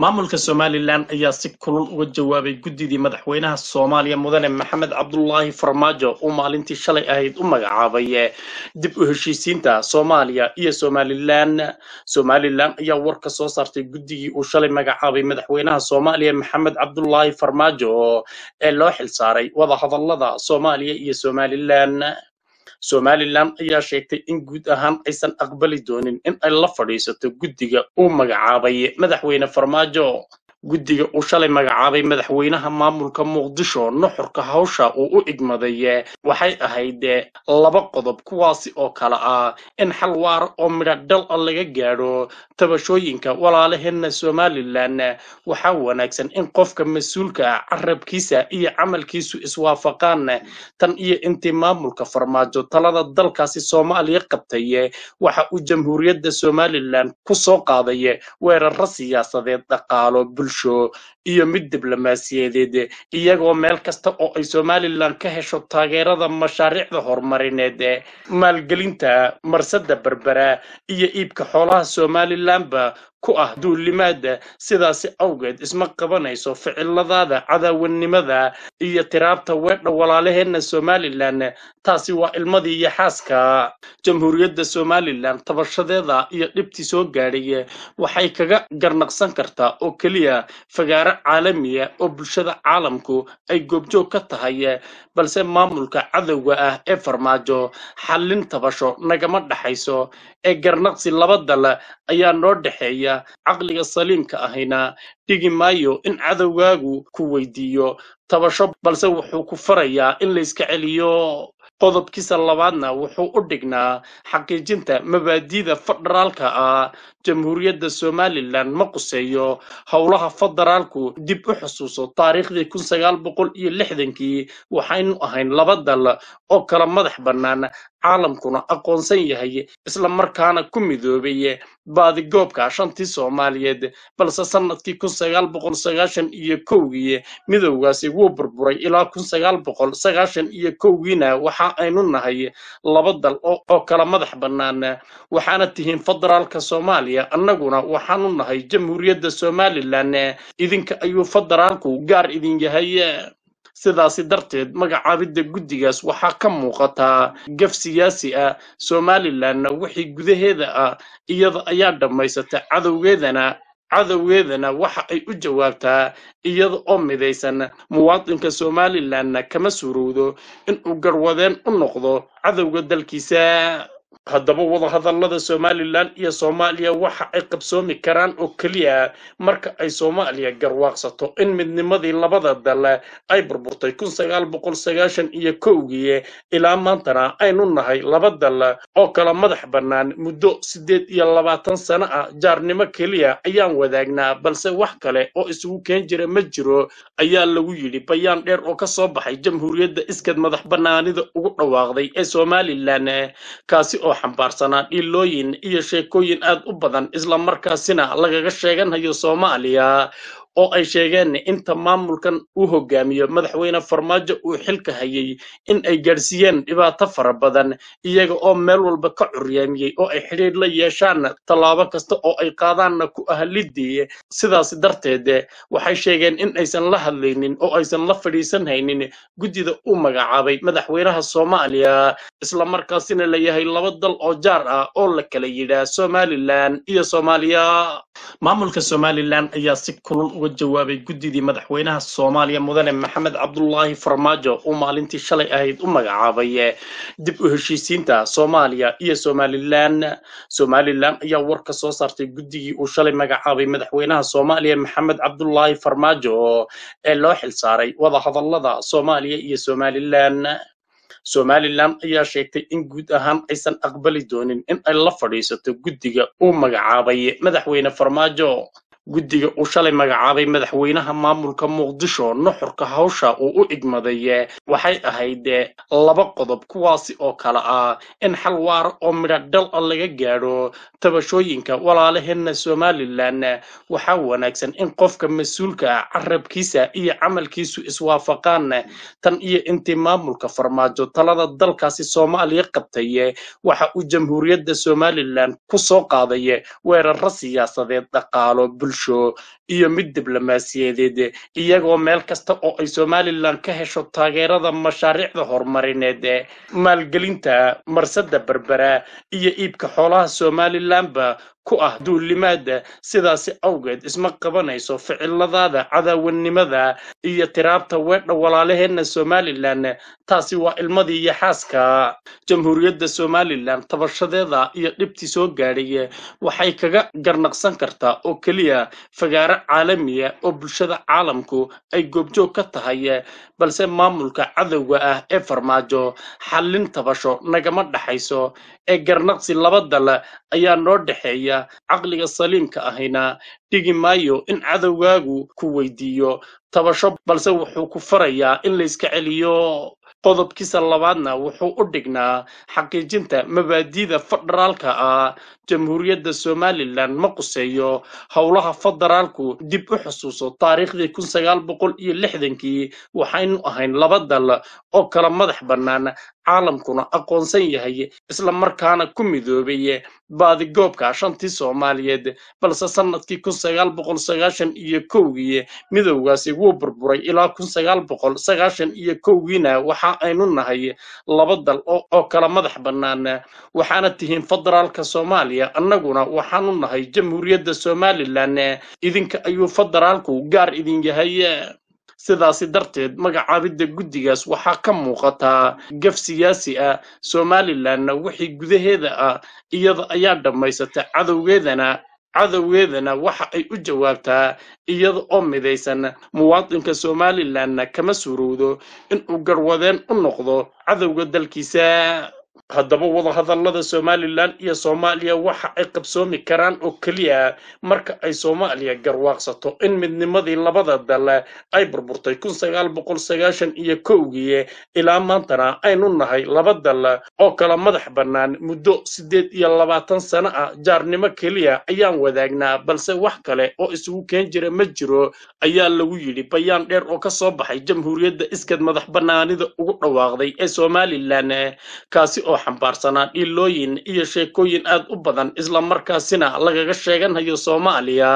maamulka somalilan ayaa si kulan uga jawaabay guddidii madaxweynaha soomaaliya mudane maxamed cabdulaahi farmaajo uu maalintii shalay ahayd u magacaabay eh, dib u heshiisiinta soomaaliya iyo somalilan somalilan ayaa war ka soo saartay guddigii uu shalay magacaabay madaxweynaha soomaaliya maxamed cabdulaahi farmaajo ee eh, loo xil saaray wadahadalada soomaaliya iyo somalilan somalilan ayaa sheegtay in guud ahaan aysan aqbali doonin in ay la fadhiisato guddiga uu magacaabay madaxweyne farmaajo guddiga uu shalay magacaabay madaxweynaha maamulka muqdisho nuxurka hawsha uu u igmaday waxay ahayd laba qodob kuwaasi oo kale ah in xal waara oo midhadhal ah laga gaadho tabashooyinka walaalaheenna somalilan waxaa wanaagsan in qofka mas-uulka ah carabkiisa iyo camalkiisu iswaafaqaan tan iyo intii maamulka farmaajo talada dalkaasi soomaaliya qabtay waxa uu jamhuuriyadda somalilan ku soo qaaday weeraro siyaasadeed dhaqaalo bulsho bulsho iyo mid diblomaasiyadeed iyagoo meel kasta oo ay somalilan ka hesho taageerada mashaariicda horumarineed maalgelinta marsadda berbera iyo iibka xoolaha somalilanba ku ah duulimaada sidaasi awgeed isma qabanayso ficiladaada cadaawanimada iyo tiraabta weedha walaalaheenna somalilan taasi waa ilmadii iyo xaaska jamhuuriyadda somalilan tabashadeeda iyo dhibtii soo gaadhay waxay kaga garnaqsan kartaa oo keliya fagaaro caalamiya ah oo bulshada caalamku ay goobjoog ka tahay balse maamulka cadowga ah ee farmaajo xallin tabasho nagama dhexayso ee garnaqsi laba dal ayaa noo dhexeeya ahaanaya caqliga saliimka ahina dhigi maayo in cadowgaagu ku weydiiyo tabasho balse wuxuu ku farayaa in layska celiyo qodobkiisa labaadna wuxuu u dhignaa xaqiijinta mabaadi'da federaalka ah jamhuuriyadda somalilan ma quseeyo howlaha federaalku dib u xusuuso taariikhdii kun sagaal boqol iyo lixdankii waxaynu ahayn laba dal oo kala madax bannaan caalamkuna aqoonsan yahay isla markaana ku midoobay baadigoobka shantii soomaaliyeed balse sannadkii kun sagaal boqol sagaashan iyo kowgii midowgaasi wuu burburay ilaa kun sagaal boqol sagaashan iyo kowgiina waxaa aynu nahay laba dal oo kala madax bannaan waxaana tihiin federaalka soomaaliya annaguna waxaanu nahay jamhuuriyadda somalilan idinka ayuu federaalku gaar idin yahay sidaasi darteed magacaabidda guddigaas waxaa ka muuqataa gaf siyaasi ah somalilanna wixii gudaheeda ah iyada ayaa dhammaysata cadowgeedana cadowgeedana ay u jawaabtaa iyada oo midaysan muwaadinka somalilanna kama suurowdo inuu garwadeen u noqdo cadowga dalkiisa haddaba wadahadallada somalilan iyo soomaaliya waxa ay qabsoomi karaan oo keliya marka ay soomaaliya garwaaqsato in midnimadii labada dale ay burburtay iyo kowgii ilaa maantana aynu nahay laba dale oo kala madax bannaan muddo siddeed iyo labaatan sano ah jaarnimo keliya ayaan wadaagnaa balse wax kale oo isugu keen jira ma jiro ayaa lagu yidhi bayaan dheer oo ka soo baxay jamhuuriyadda iskad madax bannaanida ugu dhawaaqday ee somalilan kaasi oo soo xambaarsanaan ilooyin iyo sheekooyin aad u badan isla markaasina lagaga sheeganayo soomaaliya oo ay sheegeen inta maamulkan uu hogaamiyo madaxweyne farmaajo uu xilka hayay in ay gaadhsiiyeen dhibaato fara badan iyaga oo meel walba ka curyaamiyey oo ay xidhiidh la yeeshaan tallaabo kasta oo ay qaadaanna ku ahaliddii sidaasi darteed waxay sheegeen in aysan la hadlaynin oo aysan la fadhiisan haynin guddida u magacaabay madaxweynaha soomaaliya isla markaasina la yahay laba dal oo jaar ah oo la kala yidhaa somalilan iyo soomaaliya maamulka somalilan ayaa si kulul uga jawaabay guddidii madaxweynaha soomaaliya mudane maxamed cabdulaahi farmaajo uu maalintii shalay ahayd u magacaabay eh, dib u heshiisiinta soomaaliya iyo somalilan somalilan ayaa war ka soo saartay guddigii uu shalay magacaabay madaxweynaha soomaaliya maxamed cabdulaahi farmaajo ee eh, loo xilsaaray wadahadallada soomaaliya iyo somalilan somalilan ayaa sheegtay in guud ahaan aysan aqbali doonin in ay la fadhiisato guddiga uu magacaabay madaxweyne farmaajo guddiga uu shalay magacaabay madaxweynaha maamulka muqdisho nuxurka hawsha uu u igmaday waxay ahayd laba qodob kuwaasi oo kale ah in xal waara oo midhadhal a ah laga gaadho tabashooyinka walaalaheenna somalilan waxaa wanaagsan in qofka mas-uulka ah carabkiisa iyo camalkiisu iswaafaqaan tan iyo intii maamulka farmaajo talada dalkaasi soomaaliya qabtay waxa uu jamhuuriyadda somalilan ku soo qaaday weeraro siyaasadeed dhaqaalo bulsho iyo mid diblomaasiyadeed iyagoo meel kasta oo ay somalilan ka hesho taageerada mashaariicda horumarineed maalgelinta marsadda berbera iyo iibka xoolaha somalilanba ku ah duulimaada sidaasi awgeed isma qabanayso ficiladaada cadaawanimada iyo tiraabta weedha walaalaheenna somalilan taasi waa ilmadii iyo xaaska jamhuuriyadda somalilan tabashadeeda iyo dhibtii soo gaadhay waxay kaga garnaqsan kartaa oo keliya fagaaro caalamiya ah oo bulshada caalamku ay goobjoog ka tahay balse maamulka cadowga ah ee farmaajo xallin tabasho nagama dhexayso ee garnaqsi laba dal ayaa noo dhexeeya ayaa caqliga saliimka ahayna dhigi maayo in cadowgaagu ku weydiiyo tabasho balse wuxuu ku farayaa in layska celiyo qodobkiisa labaadna wuxuu u dhignaa xaqiijinta mabaadi'da federaalka ah jamhuuriyadda somalilan ma quseeyo howlaha federaalku dib u xusuuso taariikhdii kun sagaal boqol iyo lixdankii waxaynu ahayn laba dal oo kala madax bannaan caalamkuna aqoonsan yahay isla markaana ku midoobay baadigoobka shantii soomaaliyeed balse sannadkii kun sagaal boqol sagaashan iyo kowgii midowgaasi wuu burburay ilaa kun sagaal boqol sagaashan iyo kowgiina waxaa aynu nahay laba dal oo kala madax bannaan waxaana tihiin federaalka soomaaliya annaguna waxaanu nahay jamhuuriyadda somalilan idinka ayuu federaalku gaar idin yahay sidaasi darteed magacaabidda guddigaas waxaa ka muuqataa gaf siyaasi ah somalilanna wixii gudaheeda ah iyada ayaa dhammaysata cadowgeedana cadowgeedana waxa ay u jawaabtaa iyada oo midaysan muwaadinka somalilanna kama suurowdo inuu garwadeen u noqdo cadowga dalkiisa haddaba wadahadallada somalilan iyo soomaaliya waxa ay qabsoomi karaan oo keliya marka ay soomaaliya garwaaqsato in midnimadii labada dal ay burburtay kun sagaal boqol sagaashan iyo kowgii ilaa maantana aynu nahay laba dal oo kala madax bannaan muddo siddeed iyo labaatan sano ah jaarnimo keliya ayaan wadaagnaa balse wax kale oo isugu keen jira ma jiro ayaa lagu yidhi bayaan dheer oo ka soo baxay jamhuuriyadda iskad madax bannaanida ugu dhawaaqday ee somalilan kaasi oo xambaarsanaa dhiilooyin iyo sheekooyin aad u badan isla markaasina lagaga sheeganhayo soomaaliya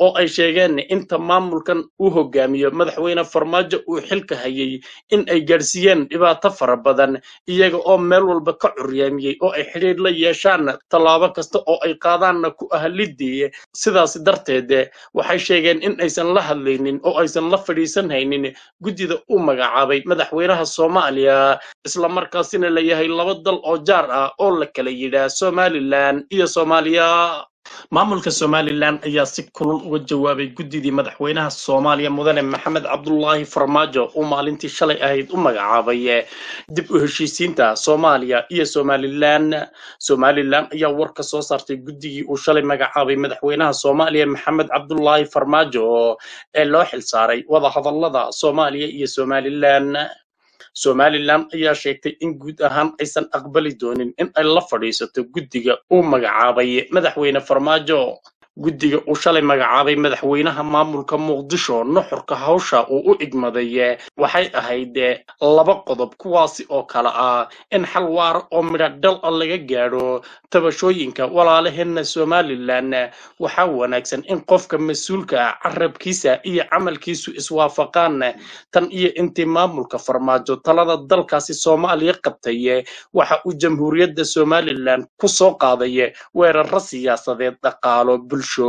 oo ay sheegeen inta maamulkan uu hogaamiyo madaxweyne farmaajo uu xilka hayay in ay gaadhsiiyeen dhibaato fara badan iyaga oo meel walba ka curyaamiyey oo ay xidhiir la yeeshaan tallaabo kasta oo ay qaadaanna ku ahaliddii sidaasi darteed waxay sheegeen in aysan la hadlaynin oo aysan la fadhiisan haynin guddida uu magacaabay madaxweynaha soomaaliya isla markaasina la yahay laba dal oo jaar ah oo la kala yidhaa somalilan iyo soomaaliya Maamulka somalilan ayaa si kulul uga jawaabay guddidii madaxweynaha Soomaaliya Mudane Maxamed cabdulaahi Farmaajo uu maalintii shalay ahayd u magacaabay eh, dib u heshiisiinta Soomaaliya iyo somalilan somalilan ayaa war ka soo saartay guddigii uu shalay magacaabay madaxweynaha Soomaaliya Maxamed cabdulaahi Farmaajo ee eh, loo xil saaray hadallada Soomaaliya iyo somalilan somalilan ayaa sheegtay in guud ahaan aysan aqbali doonin in ay la fadhiisato guddiga uu magacaabay madaxweyne farmaajo guddiga uu shalay magacaabay madaxweynaha maamulka muqdisho nuxurka hawsha uu u igmaday waxay ahayd laba qodob kuwaasi oo kale ah in xal waara oo midha dhal a ah laga gaadho tabashooyinka walaalaheenna somalilan waxaa wanaagsan in qofka mas-uulka ah carabkiisa iyo camalkiisu iswaafaqaan tan iyo intii maamulka farmaajo talada dalkaasi soomaaliya qabtay waxa uu jamhuuriyadda somalilan ku soo qaaday weeraro siyaasadeed dhaqaalo bulsho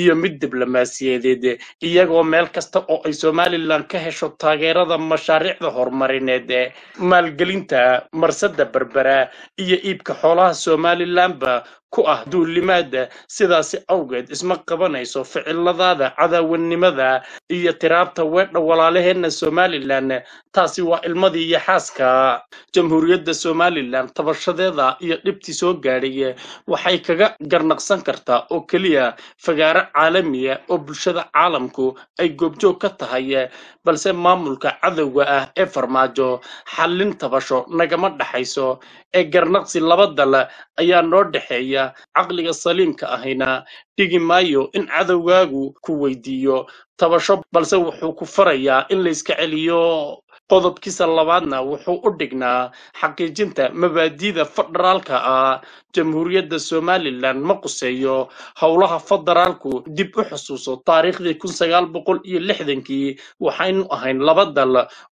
iyo mid diblomaasiyadeed iyagoo meel kasta oo ay somalilan ka hesho taageerada mashaariicda horumarineed maalgelinta marsadda berbera iyo iibka xoolaha somalilanba ku ah duulimaada sidaasi awgeed isma qabanayso ficiladaada cadaawanimada iyo tiraabta weedha walaalaheenna somalilan taasi waa ilmadii iyo xaaska jamhuuriyadda somalilan tabashadeeda iyo dhibtii soo gaadhay waxay kaga garnaqsan kartaa oo keliya fagaaro caalamiya ah oo bulshada caalamku ay goobjoog ka tahay balse maamulka cadowga ah ee farmaajo xallin tabasho nagama dhexayso ee garnaqsi laba dal ayaa noo dhexeeya ayaa caqliga saliimka ahayna dhigi maayo in cadowgaagu ku weydiiyo tabasho balse wuxuu ku farayaa in layska celiyo qodobkiisa labaadna wuxuu u dhignaa xaqiijinta mabaadi'da federaalka ah jamhuuriyadda somalilan ma quseeyo howlaha federaalku dib u xusuuso taariikhdii kun sagaal boqol iyo lixdankii waxaynu ahayn laba dal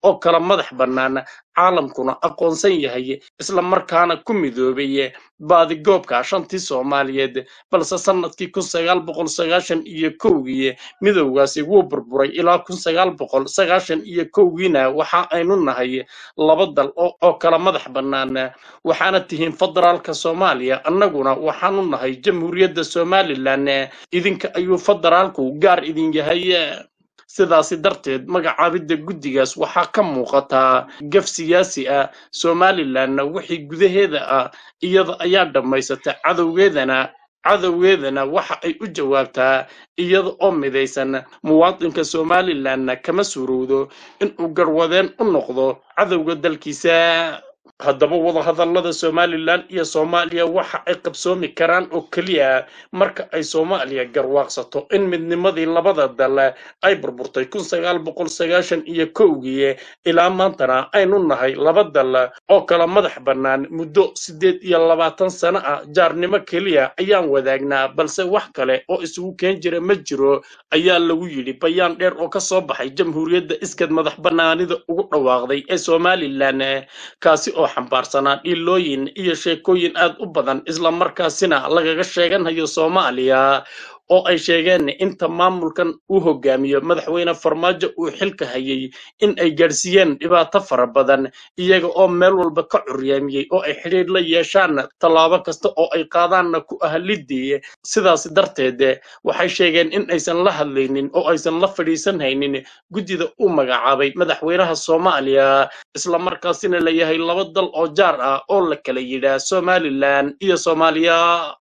oo kala madax bannaan caalamkuna aqoonsan yahay isla markaana ku midoobay baadigoobka shantii soomaaliyeed balse sannadkii kun sagaal boqol sagaashan iyo kowgii midowgaasi wuu burburay ilaa kun sagaal boqol sagaashan iyo kowgiina waxa aynu nahay laba dal oo kala madax bannaan waxaana tihiin federaalka soomaaliya annaguna waxaanu nahay jamhuuriyadda somalilan idinka ayuu federaalku gaar idin yahay sidaasi darteed magacaabidda guddigaas waxaa ka muuqataa gaf siyaasi ah somalilanna wixii gudaheeda ah iyada ayaa dhammaysata cadowgeedana cadowgeedana waxa ay u jawaabtaa iyada oo midaysan muwaadinka somalilanna kama suurowdo inuu garwadeen u noqdo cadowga dalkiisa haddaba wadahadalada somalilan iyo soomaaliya waxa ay qabsoomi karaan oo keliya marka ay soomaaliya garwaaqsato in midnimadii labada dal ay burburtay iyo kowgii ilaa maantana aynu nahay laba dal oo kala madax bannaan muddo siddeed iyo labaatan sano ah jaarnimo keliya ayaan wadaagnaa balse wax kale oo isugu keen jira ma jiro ayaa lagu yidhi bayaan dheer oo ka soo baxay jamhuuriyadda iskad madax bannaanida ugu dhawaaqday ee somalilan kaasi oo xambaarsanaa dhiilooyin iyo sheekooyin aad u badan isla markaasina lagaga sheeganhayo soomaaliya oo ay sheegeen inta maamulkan uu hogaamiyo madaxweyne farmaajo uu xilka hayay in ay gaadhsiiyeen dhibaato fara badan iyaga oo meel walba ka curyaamiyey oo ay xidhiidh la yeeshaan tallaabo kasta oo ay qaadaanna ku ahaliddii sidaas darteed waxay sheegeen in aysan la hadlaynin oo aysan la fadhiisan haynin guddida uu magacaabay madaxweynaha soomaaliya isla markaasina la yahay laba dal oo jaar ah oo la kala yidhaa somalilan iyo soomaaliya